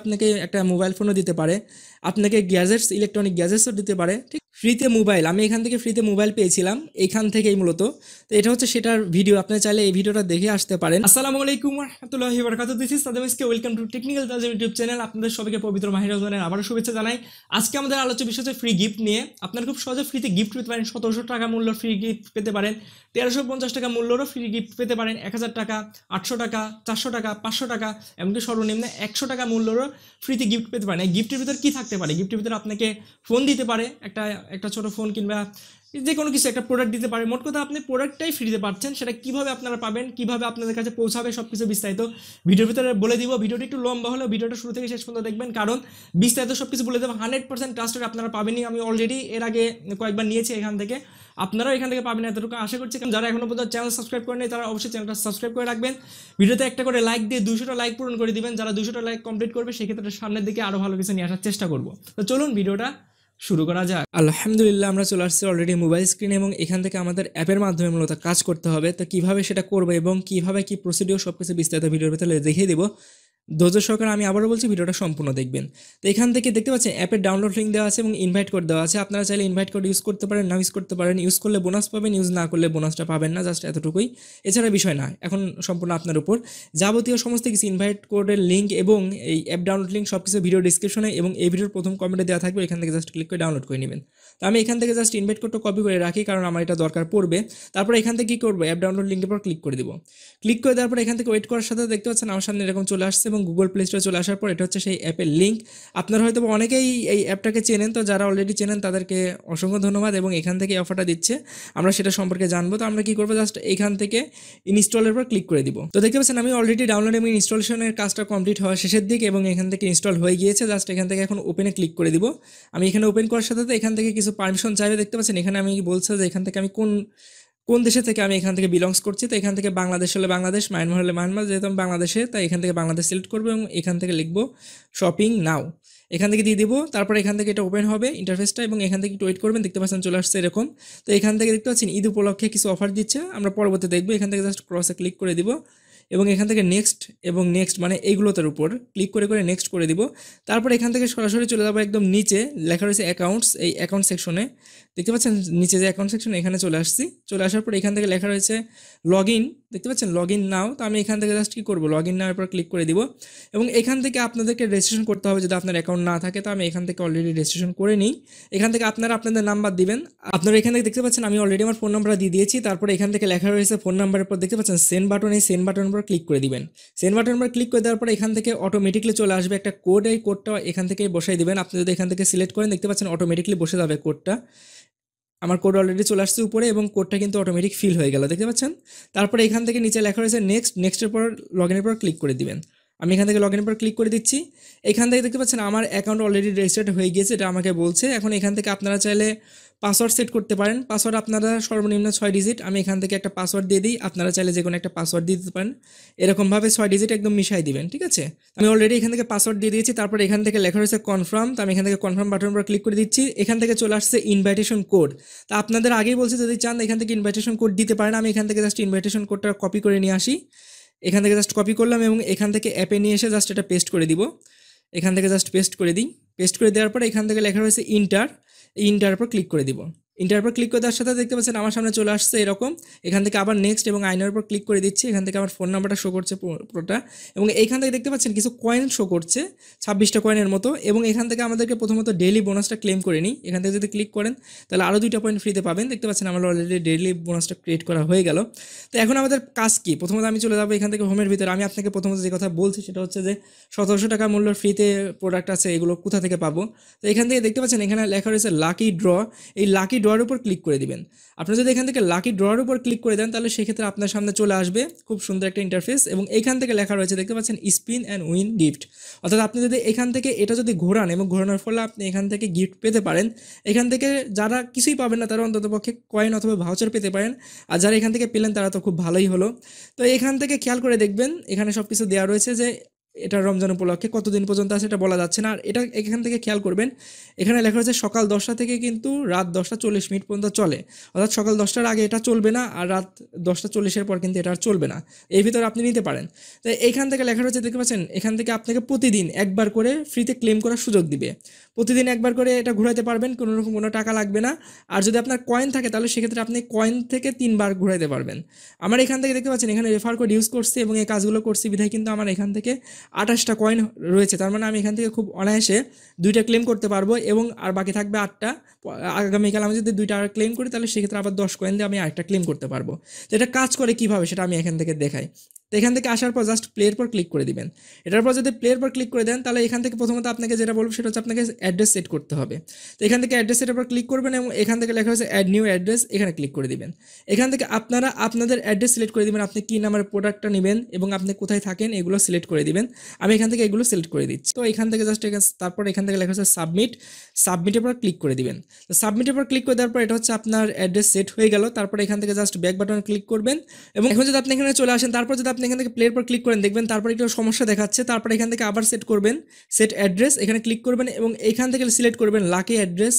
আপনাকে একটা মোবাইল ফোনও দিতে পারে আপনাকে গ্যাজেটস ইলেকট্রনিক গ্যাজেটসও দিতে পারে ঠিক ফ্রিতে মোবাইল আমি এখান থেকে ফ্রিতে মোবাইল পেয়েছিলাম এখান থেকেই মূলত তো এটা হচ্ছে সেটার ভিডিও আপনি চাইলে এই ভিডিওটা দেখে আসতে পারেন আসসালামু আলাইকুম রহমতুল্লাহ বরকাত দিস ইস তাদেরকে welcome to technical Taj YouTube channel আপনাদের সবাইকে পবিত্র মাহির রহমানের আবারও শুভেচ্ছা জানাই আজকে আমাদের আলোচ্য বিষয় হচ্ছে ফ্রি গিফট নিয়ে আপনারা খুব সহজে ফ্রিতে গিফট পেতে পারেন সতেরোশো টাকা মূল্য ফ্রি গিফট পেতে পারেন তেরোশো পঞ্চাশ টাকা মূল্যরও ফ্রি গিফট পেতে পারেন এক হাজার টাকা আটশো টাকা চারশো টাকা পাঁচশো টাকা এমনকি সর্বনিম্ন একশো টাকা মূল্যরও ফ্রিতে গিফট পেতে পারেন গিফটের ভিতর কী থাকতে পারে গিফটের ভিতর আপনাকে ফোন দিতে পারে একটা একটা ছোট ফোন কিংবা যে কোনো কিছু একটা প্রোডাক্ট দিতে পারে মোট কথা আপনি প্রোডাক্টটাই ফ্রিতে পাচ্ছেন সেটা কীভাবে আপনারা পাবেন কীভাবে আপনাদের কাছে পৌঁছাবে সব কিছু বিস্তারিত ভিডিওর ভিতরে বলে দিব ভিডিওটি একটু লম্বা হলেও ভিডিওটা শুরু থেকে শেষ পর্যন্ত দেখবেন কারণ বিস্তারিত সব কিছু বলে দেবো হান্ড্রেড পার্সেন্ট ট্রাস্টেড আপনারা পাবেনি আমি অলরেডি এর আগে কয়েকবার নিয়েছি এখান থেকে আপনারাও এখান থেকে পাবেন এতটুকু আশা করছি কারণ যারা এখনও পর্যন্ত চ্যানেল সাবস্ক্রাইব করেনি তারা অবশ্যই চ্যানেলটা সাবস্ক্রাইব করে রাখবেন ভিডিওতে একটা করে লাইক দিয়ে দুশোটা লাইক পূরণ করে দিবেন যারা দুশোটা লাইক কমপ্লিট করবে সেক্ষেত্রে সামনের দিকে আরও ভালো কিছু নিয়ে আসার চেষ্টা করবো তো চলুন ভিডিওটা শুরু করা যাক আলহামদুলিল্লাহ আমরা চলে আসছি অলরেডি মোবাইল স্ক্রিন এবং এখান থেকে আমাদের অ্যাপের মাধ্যমে মূলত কাজ করতে হবে তো কিভাবে সেটা করবো এবং কিভাবে কি প্রসিডিওর সব কিছু বিস্তারিত ভিডিওর ভিতরে দেখিয়ে দেবো ধৈর্য সরকার আমি আবারও বলছি ভিডিওটা সম্পূর্ণ দেখবেন তো এখান থেকে দেখতে পাচ্ছেন অ্যাপের ডাউনলোড লিঙ্ক দেওয়া আছে এবং ইনভাইট কোড দেওয়া আছে আপনারা চাইলে ইনভাইট কোড ইউজ করতে পারেন না ইউজ করতে পারেন ইউজ করলে বোনাস পাবেন ইউজ না করলে বোনাসটা পাবেন না জাস্ট এতটুকুই এছাড়া বিষয় না এখন সম্পূর্ণ আপনার উপর যাবতীয় সমস্ত কিছু ইনভাইট কোডের লিঙ্ক এবং এই অ্যাপ ডাউনলোড লিঙ্ক সব কিছু ভিডিও ডিসক্রিপশনে এবং এই ভিডিওর প্রথম কমেন্টে দেওয়া থাকবে এখান থেকে জাস্ট ক্লিক করে ডাউনলোড করে নেবেন তো আমি এখান থেকে জাস্ট ইনভাইট কোডটা কপি করে রাখি কারণ আমার এটা দরকার পড়বে তারপর এখান থেকে কি করবো অ্যাপ ডাউনলোড লিঙ্কের পর ক্লিক করে দিব ক্লিক করে দেওয়ার পর এখান থেকে ওয়েট করার সাথে দেখতে পাচ্ছেন আমার সামনে এরকম চলে আসছে এবং গুগল প্লে স্টোরে চলে আসার পর এটা হচ্ছে সেই অ্যাপের লিঙ্ক আপনারা হয়তো অনেকেই এই অ্যাপটাকে চেনেন তো যারা অলরেডি চেনেন তাদেরকে অসংখ্য ধন্যবাদ এবং এখান থেকে অফারটা দিচ্ছে আমরা সেটা সম্পর্কে জানবো তো আমরা কি করবো জাস্ট এখান থেকে ইনস্টলের পর ক্লিক করে দিব তো দেখতে পাচ্ছেন আমি অলরেডি ডাউনলোড এবং ইনস্টলেশনের কাজটা কমপ্লিট হওয়া শেষের দিক এবং এখান থেকে ইনস্টল হয়ে গিয়েছে জাস্ট এখান থেকে এখন ওপেনে ক্লিক করে দিব আমি এখানে ওপেন করার সাথে এখান থেকে কিছু কিছু পারমিশন চাইবে দেখতে পাচ্ছেন এখানে আমি বলছে যে এখান থেকে আমি কোন কোন দেশে থেকে আমি এখান থেকে বিলংস করছি তো এখান থেকে বাংলাদেশ হলে বাংলাদেশ মায়ানমার হলে মায়ানমার যেহেতু আমি বাংলাদেশে তাই এখান থেকে বাংলাদেশ সিলেক্ট করবো এবং এখান থেকে লিখবো শপিং নাও এখান থেকে দিয়ে দিব তারপরে এখান থেকে এটা ওপেন হবে ইন্টারফেসটা এবং এখান থেকে একটু ওয়েট করবেন দেখতে পাচ্ছেন চলে আসছে এরকম তো এখান থেকে দেখতে পাচ্ছেন ঈদ উপলক্ষে কিছু অফার দিচ্ছে আমরা পরবর্তী দেখবো এখান থেকে জাস্ট ক্রসে ক্লিক করে দিবো এবং এখান থেকে নেক্সট এবং নেক্সট মানে এইগুলোতার উপর ক্লিক করে করে নেক্সট করে দিব তারপর এখান থেকে সরাসরি চলে যাবো একদম নিচে লেখা রয়েছে অ্যাকাউন্টস এই অ্যাকাউন্ট সেকশনে দেখতে পাচ্ছেন নিচে যে অ্যাকাউন্ট সেকশন এখানে চলে আসছি চলে আসার পর এখান থেকে লেখা রয়েছে লগ ইন দেখতে পাচ্ছেন লগ ইন নাও তো আমি এখান থেকে জাস্ট কী করবো লগ ইন নেওয়ার পর ক্লিক করে দিব এবং এখান থেকে আপনাদেরকে রেজিস্ট্রেশন করতে হবে যদি আপনার অ্যাকাউন্ট না থাকে তো আমি এখান থেকে অলরেডি রেজিস্ট্রেশন করে নিই এখান থেকে আপনারা আপনাদের নাম্বার দিবেন আপনারা এখান থেকে দেখতে পাচ্ছেন আমি অলরেডি আমার ফোন নাম্বার দিয়ে দিয়েছি তারপরে এখান থেকে লেখা রয়েছে ফোন নাম্বারের পর দেখতে পাচ্ছেন সেন্ড বাটন এই সেন্ড বাটনের উপর ক্লিক করে দিবেন সেন্ড বাটন উপর ক্লিক করে দেওয়ার পর এখান থেকে অটোমেটিকলি চলে আসবে একটা কোড এই কোডটা এখান থেকে বসাই দিবেন আপনি যদি এখান থেকে সিলেক্ট করেন দেখতে পাচ্ছেন অটোমেটিকলি বসে যাবে কোডটা আমার কোড অলরেডি চলে আসছে উপরে এবং কোডটা কিন্তু অটোমেটিক ফিল হয়ে গেল দেখতে পাচ্ছেন তারপরে এখান থেকে নিচে লেখা রয়েছে নেক্সট নেক্সটের পর লগ ইনের পর ক্লিক করে দিবেন আমি এখান থেকে লগ ইন পর ক্লিক করে দিচ্ছি এখান থেকে দেখতে পাচ্ছেন আমার অ্যাকাউন্ট অলরেডি রেজিস্টার্ড হয়ে গিয়েছে এটা আমাকে বলছে এখন এখান থেকে আপনারা চাইলে পাসওয়ার্ড সেট করতে পারেন পাসওয়ার্ড আপনারা সর্বনিম্ন ছয় ডিজিট আমি এখান থেকে একটা পাসওয়ার্ড দিয়ে দিই আপনারা চাইলে যে কোনো একটা পাসওয়ার্ড দিয়ে দিতে পারেন এরকমভাবে ছয় ডিজিট একদম মিশাই দিবেন ঠিক আছে আমি অলরেডি এখান থেকে পাসওয়ার্ড দিয়ে দিয়েছি তারপর এখান থেকে লেখা রয়েছে কনফার্ম তো আমি এখান থেকে কনফার্ম বাটন পর ক্লিক করে দিচ্ছি এখান থেকে চলে আসছে ইনভাইটেশন কোড তা আপনাদের আগেই বলছে যদি চান এখান থেকে ইনভাইটেশন কোড দিতে পারেন আমি এখান থেকে জাস্ট ইনভাইটেশন কোডটা কপি করে নিয়ে আসি এখান থেকে জাস্ট কপি করলাম এবং এখান থেকে অ্যাপে নিয়ে এসে জাস্ট এটা পেস্ট করে দিব এখান থেকে জাস্ট পেস্ট করে দিই পেস্ট করে দেওয়ার পর এখান থেকে লেখা রয়েছে ইন্টার ইন্টার পর ক্লিক করে দিব ইন্টার পর ক্লিক করে দেওয়ার সাথে দেখতে পাচ্ছেন আমার সামনে চলে আসছে এরকম এখান থেকে আবার নেক্সট এবং আইনার উপর ক্লিক করে দিচ্ছি এখান থেকে আমার ফোন নাম্বারটা শো করছে পুরোটা এবং এইখান থেকে দেখতে পাচ্ছেন কিছু কয়েন শো করছে ছাব্বিশটা কয়েনের মতো এবং এখান থেকে আমাদেরকে প্রথমত ডেলি বোনাসটা ক্লেম করে নিই এখান থেকে যদি ক্লিক করেন তাহলে আরও দুইটা পয়েন্ট ফ্রিতে পাবেন দেখতে পাচ্ছেন আমার অলরেডি ডেলি বোনাসটা ক্রিয়েট করা হয়ে গেল তো এখন আমাদের কাজ কি প্রথমত আমি চলে যাবো এখান থেকে হোমের ভিতরে আমি আপনাকে প্রথমত যে কথা বলছি সেটা হচ্ছে যে সতেরোশো টাকা মূল্যের ফ্রিতে প্রোডাক্ট আছে এগুলো কোথা থেকে পাবো তো এখান থেকে দেখতে পাচ্ছেন এখানে লেখা রয়েছে লাকি ড্র এই লাকি ড্র ড্রয়ের উপর ক্লিক করে দিবেন আপনারা যদি এখান থেকে লাকি ড্রয়ের উপর ক্লিক করে দেন তাহলে সেক্ষেত্রে আপনার সামনে চলে আসবে খুব সুন্দর একটা ইন্টারফেস এবং এখান থেকে লেখা রয়েছে দেখতে পাচ্ছেন স্পিন অ্যান্ড উইন গিফট অর্থাৎ আপনি যদি এখান থেকে এটা যদি ঘোরান এবং ঘোরানোর ফলে আপনি এখান থেকে গিফট পেতে পারেন এখান থেকে যারা কিছুই পাবেন না তারা অন্ততপক্ষে কয়েন অথবা ভাউচার পেতে পারেন আর যারা এখান থেকে পেলেন তারা তো খুব ভালোই হলো তো এখান থেকে খেয়াল করে দেখবেন এখানে সব কিছু দেওয়া রয়েছে যে এটা রমজান উপলক্ষে কতদিন পর্যন্ত আছে এটা বলা যাচ্ছে না আর এটা এখান থেকে খেয়াল করবেন এখানে লেখা হয়েছে সকাল দশটা থেকে কিন্তু রাত দশটা চল্লিশ মিনিট পর্যন্ত চলে অর্থাৎ সকাল দশটার আগে এটা চলবে না আর রাত দশটা চল্লিশের পর কিন্তু এটা আর চলবে না এই ভিতরে আপনি নিতে পারেন তো এইখান থেকে লেখা রয়েছে দেখতে পাচ্ছেন এখান থেকে আপনাকে প্রতিদিন একবার করে ফ্রিতে ক্লেম করার সুযোগ দিবে প্রতিদিন একবার করে এটা ঘুরাইতে পারবেন কোনো রকম কোনো টাকা লাগবে না আর যদি আপনার কয়েন থাকে তাহলে সেক্ষেত্রে আপনি কয়েন থেকে তিনবার ঘুরাইতে পারবেন আমার এখান থেকে দেখতে পাচ্ছেন এখানে রেফার কোড ইউজ করছি এবং এই কাজগুলো করছি বিধায় কিন্তু আমার এখান থেকে আঠাশটা কয়েন রয়েছে তার মানে আমি এখান থেকে খুব অনায়াসে দুইটা ক্লেম করতে পারবো এবং আর বাকি থাকবে আটটা আগামীকাল আমি যদি দুইটা আর ক্লেম করি তাহলে সেক্ষেত্রে আবার দশ কয়েন দিয়ে আমি আরেকটা ক্লেম করতে পারবো তো এটা কাজ করে কীভাবে সেটা আমি এখান থেকে দেখাই তো এখান থেকে আসার পর জাস্ট প্লের পর ক্লিক করে দিবেন এটার পর যদি প্লের পর ক্লিক করে দেন তাহলে এখান থেকে প্রথমত আপনাকে যেটা বলবো সেটা হচ্ছে আপনাকে অ্যাড্রেস সেট করতে হবে তো এখান থেকে অ্যাড্রেস সেটের পর ক্লিক করবেন এবং এখান থেকে লেখা হয়েছে অ্যাড নিউ অ্যাড্রেস এখানে ক্লিক করে দিবেন এখান থেকে আপনারা আপনাদের অ্যাড্রেস সিলেক্ট করে দিবেন আপনি কী নামের প্রোডাক্টটা নেবেন এবং আপনি কোথায় থাকেন এগুলো সিলেক্ট করে দিবেন আমি এখান থেকে এগুলো সিলেক্ট করে দিচ্ছি তো এখান থেকে জাস্ট এখান তারপর এখান থেকে লেখা হচ্ছে সাবমিট সাবমিটের পর ক্লিক করে দিবেন তো সাবমিটের পর ক্লিক করে দেওয়ার পর এটা হচ্ছে আপনার অ্যাড্রেস সেট হয়ে গেল তারপর এখান থেকে জাস্ট ব্যাক বাটন ক্লিক করবেন এবং এখন যদি আপনি এখানে চলে আসেন তারপর যদি আপনি এখান থেকে প্লের পর ক্লিক করেন দেখবেন তারপর একটু সমস্যা দেখাচ্ছে তারপর এখান থেকে আবার সেট করবেন সেট অ্যাড্রেস এখানে ক্লিক করবেন এবং এখান থেকে সিলেক্ট করবেন লাকি অ্যাড্রেস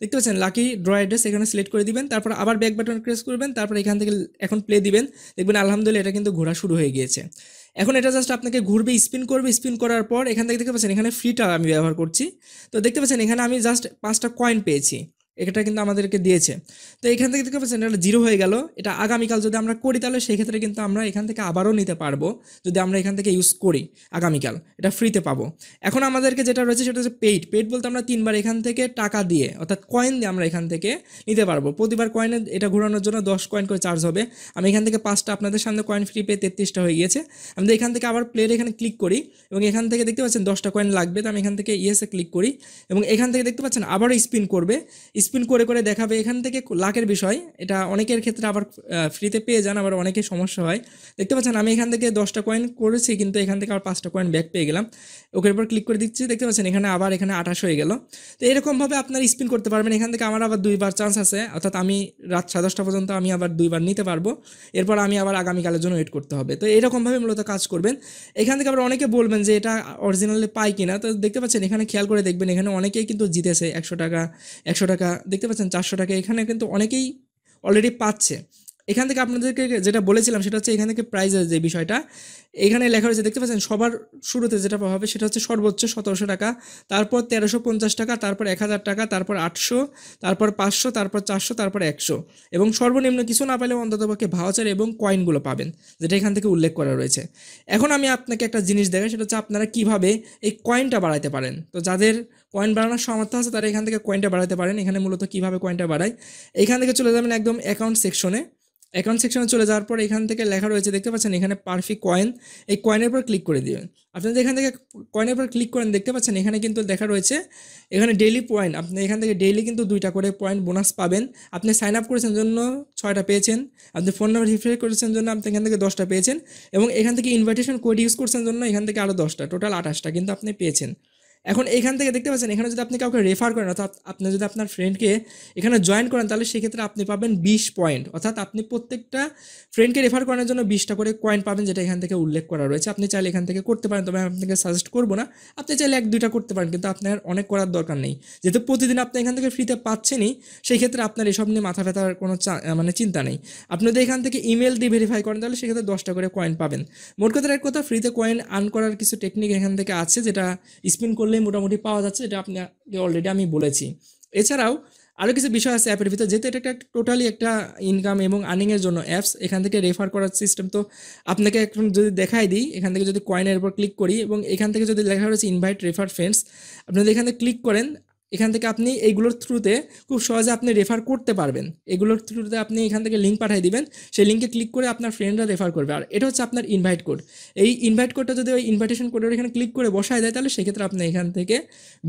দেখতে পাচ্ছেন লাকি ড্র অ্যাড্রেস এখানে সিলেক্ট করে দিবেন তারপর আবার ব্যাক বাটন প্রেস করবেন তারপর এখান থেকে এখন প্লে দিবেন দেখবেন আলহামদুলিল্লাহ এটা কিন্তু ঘোরা শুরু হয়ে গিয়েছে এখন এটা জাস্ট আপনাকে ঘুরবে স্পিন করবে স্পিন করার পর এখান থেকে দেখতে পাচ্ছেন এখানে ফ্রিটা আমি ব্যবহার করছি তো দেখতে পাচ্ছেন এখানে আমি জাস্ট পাঁচটা কয়েন পেয়েছি এটা কিন্তু আমাদেরকে দিয়েছে তো এখান থেকে দেখতে পাচ্ছেন এটা জিরো হয়ে গেল এটা আগামীকাল যদি আমরা করি তাহলে সেই ক্ষেত্রে কিন্তু আমরা এখান থেকে আবারও নিতে পারবো যদি আমরা এখান থেকে ইউজ করি আগামীকাল এটা ফ্রিতে পাবো এখন আমাদেরকে যেটা রয়েছে সেটা হচ্ছে পেইড পেইড বলতে আমরা তিনবার এখান থেকে টাকা দিয়ে অর্থাৎ কয়েন দিয়ে আমরা এখান থেকে নিতে পারবো প্রতিবার কয়েনে এটা ঘোরানোর জন্য দশ কয়েন করে চার্জ হবে আমি এখান থেকে পাঁচটা আপনাদের সামনে কয়েন ফ্রি পেয়ে তেত্রিশটা হয়ে গিয়েছে আমি এখান থেকে আবার প্লেয়ার এখানে ক্লিক করি এবং এখান থেকে দেখতে পাচ্ছেন দশটা কয়েন লাগবে তো আমি এখান থেকে ইয়েসে ক্লিক করি এবং এখান থেকে দেখতে পাচ্ছেন আবারও স্পিন করবে স্পিন করে করে দেখাবে এখান থেকে লাকের বিষয় এটা অনেকের ক্ষেত্রে আবার ফ্রিতে পেয়ে যান আবার অনেকের সমস্যা হয় দেখতে পাচ্ছেন আমি এখান থেকে দশটা কয়েন করেছি কিন্তু এখান থেকে আবার পাঁচটা কয়েন ব্যাক পেয়ে গেলাম ওকের উপর ক্লিক করে দিচ্ছি দেখতে পাচ্ছেন এখানে আবার এখানে আঠাশ হয়ে গেল তো এরকমভাবে আপনারা স্পিন করতে পারবেন এখান থেকে আমার আবার দুইবার চান্স আছে অর্থাৎ আমি রাত সাড়ে দশটা পর্যন্ত আমি আবার দুইবার নিতে পারবো এরপর আমি আবার আগামীকালের জন্য ওয়েট করতে হবে তো এরকমভাবে মূলত কাজ করবেন এখান থেকে আবার অনেকে বলবেন যে এটা অরিজিনালে পাই কিনা তো দেখতে পাচ্ছেন এখানে খেয়াল করে দেখবেন এখানে অনেকেই কিন্তু জিতেছে একশো টাকা একশো টাকা দেখতে পাচ্ছেন চারশো টাকা এখানে কিন্তু অনেকেই অলরেডি পাচ্ছে এখান থেকে আপনাদেরকে যেটা বলেছিলাম সেটা হচ্ছে এখান থেকে প্রাইজের যে বিষয়টা এখানে লেখা রয়েছে দেখতে পাচ্ছেন সবার শুরুতে যেটা হবে সেটা হচ্ছে সর্বোচ্চ সতেরোশো টাকা তারপর তেরোশো পঞ্চাশ টাকা তারপর এক হাজার টাকা তারপর আটশো তারপর পাঁচশো তারপর চারশো তারপর একশো এবং সর্বনিম্ন কিছু না পেলে অন্ততপক্ষে ভাওচার এবং কয়েনগুলো পাবেন যেটা এখান থেকে উল্লেখ করা রয়েছে এখন আমি আপনাকে একটা জিনিস দেখাই সেটা হচ্ছে আপনারা কিভাবে এই কয়েনটা বাড়াতে পারেন তো যাদের কয়েন বাড়ানোর সামর্থ্য আছে তারা এখান থেকে কয়েনটা বাড়াতে পারেন এখানে মূলত কিভাবে কয়েনটা বাড়ায় এখান থেকে চলে যাবেন একদম অ্যাকাউন্ট সেকশনে অ্যাকাউন্ট সেকশনে চলে যাওয়ার পর এখান থেকে লেখা রয়েছে দেখতে পাচ্ছেন এখানে পারফেক্ট কয়েন এই কয়েনের উপর ক্লিক করে আপনি আপনাদের এখান থেকে কয়েনের উপর ক্লিক করেন দেখতে পাচ্ছেন এখানে কিন্তু দেখা রয়েছে এখানে ডেইলি পয়েন্ট আপনি এখান থেকে ডেইলি কিন্তু দুইটা করে পয়েন্ট বোনাস পাবেন আপনি সাইন আপ করেছেন জন্য ছয়টা পেয়েছেন আপনি ফোন নাম্বার রিফ্রেশ করেছেন জন্য আপনি এখান থেকে দশটা পেয়েছেন এবং এখান থেকে ইনভাইটেশন কোড ইউজ করছেন জন্য এখান থেকে আরও দশটা টোটাল আঠাশটা কিন্তু আপনি পেয়েছেন এখন এখান থেকে দেখতে পাচ্ছেন এখানে যদি আপনি কাউকে রেফার করেন অর্থাৎ আপনি যদি আপনার ফ্রেন্ডকে এখানে জয়েন করেন তাহলে সেক্ষেত্রে আপনি পাবেন বিশ পয়েন্ট অর্থাৎ আপনি প্রত্যেকটা ফ্রেন্ডকে রেফার করার জন্য বিশটা করে কয়েন পাবেন যেটা এখান থেকে উল্লেখ করা রয়েছে আপনি চাইলে এখান থেকে করতে পারেন তবে আমি আপনাকে সাজেস্ট করবো না আপনি চাইলে এক দুইটা করতে পারেন কিন্তু আপনার অনেক করার দরকার নেই যেহেতু প্রতিদিন আপনি এখান থেকে ফ্রিতে পাচ্ছেনই সেই ক্ষেত্রে আপনার এসব নিয়ে মাথা ব্যথার কোনো মানে চিন্তা নেই আপনি যদি এখান থেকে ইমেল দিয়ে ভেরিফাই করেন তাহলে সেক্ষেত্রে দশটা করে কয়েন পাবেন মোট কথা এক কথা ফ্রিতে কয়েন আর্ন করার কিছু টেকনিক এখান থেকে আছে যেটা স্পিন করলে করলে মোটামুটি পাওয়া যাচ্ছে এটা আপনাকে অলরেডি আমি বলেছি এছাড়াও আরও কিছু বিষয় আছে অ্যাপের ভিতরে যেহেতু এটা একটা টোটালি একটা ইনকাম এবং আর্নিংয়ের জন্য অ্যাপস এখান থেকে রেফার করার সিস্টেম তো আপনাকে এখন যদি দেখাই দিই এখান থেকে যদি কয়েনের উপর ক্লিক করি এবং এখান থেকে যদি লেখা রয়েছে ইনভাইট রেফার ফ্রেন্ডস আপনি যদি এখানে ক্লিক করেন এখান থেকে আপনি এইগুলোর থ্রুতে খুব সহজে আপনি রেফার করতে পারবেন এগুলোর থ্রুতে আপনি এখান থেকে লিঙ্ক পাঠিয়ে দিবেন সেই লিঙ্কে ক্লিক করে আপনার ফ্রেন্ডরা রেফার করবে আর এটা হচ্ছে আপনার ইনভাইট কোড এই ইনভাইট কোডটা যদি ওই ইনভাইটেশন কোডের এখানে ক্লিক করে বসায় দেয় তাহলে সেক্ষেত্রে আপনি এখান থেকে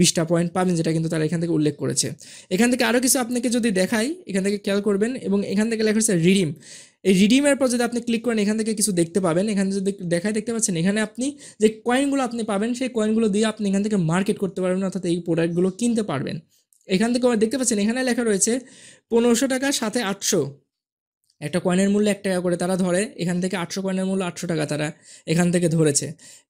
বিশটা পয়েন্ট পাবেন যেটা কিন্তু তারা এখান থেকে উল্লেখ করেছে এখান থেকে আরও কিছু আপনাকে যদি দেখাই এখান থেকে খেয়াল করবেন এবং এখান থেকে লেখা হচ্ছে রিডিম এই রিডিমের পর যদি আপনি ক্লিক করেন এখান থেকে কিছু দেখতে পাবেন এখানে যদি দেখায় দেখতে পাচ্ছেন এখানে আপনি যে কয়েনগুলো আপনি পাবেন সেই কয়েনগুলো দিয়ে আপনি এখান থেকে মার্কেট করতে পারবেন অর্থাৎ এই প্রোডাক্টগুলো কিনতে পারবেন এখান থেকে দেখতে পাচ্ছেন এখানে লেখা রয়েছে পনেরোশো টাকা সাথে আটশো একটা কয়েনের মূল্য এক টাকা করে তারা ধরে এখান থেকে আটশো কয়েনের মূল্য আটশো টাকা তারা এখান থেকে ধরেছে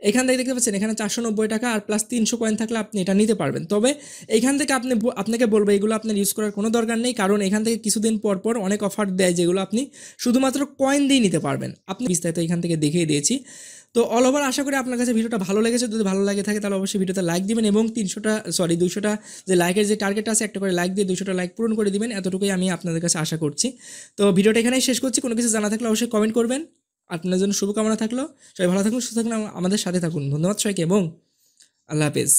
এখান থেকে দেখতে পাচ্ছেন এখানে চারশো নব্বই টাকা আর প্লাস তিনশো কয়েন থাকলে আপনি এটা নিতে পারবেন তবে এখান থেকে আপনি আপনাকে বলবো এগুলো আপনার ইউজ করার কোনো দরকার নেই কারণ এখান থেকে কিছুদিন পর পর অনেক অফার দেয় যেগুলো আপনি শুধুমাত্র কয়েন দিয়ে নিতে পারবেন আপনি বিস্তারিত এখান থেকে দেখিয়ে দিয়েছি তো অল ওভার আশা করি আপনার কাছে ভিডিওটা ভালো লেগেছে যদি ভালো লাগে থাকে তাহলে অবশ্যই ভিডিওতে লাইক দিবেন এবং তিনশোটা সরি দুশোটা যে লাইকের যে টার্গেট আছে একটা করে লাইক দিয়ে দুশোটা লাইক পূরণ করে দিবেন এতটুকুই আমি আপনাদের কাছে আশা করছি তো ভিডিওটা এখানেই শেষ করছি কোনো কিছু জানা থাকলে অবশ্যই কমেন্ট করবেন আপনার জন্য শুভকামনা থাকলো সবাই ভালো থাকুন সুস্থ থাকুন আমাদের সাথে থাকুন ধন্যবাদ সবাইকে এবং আল্লাহ হাফেজ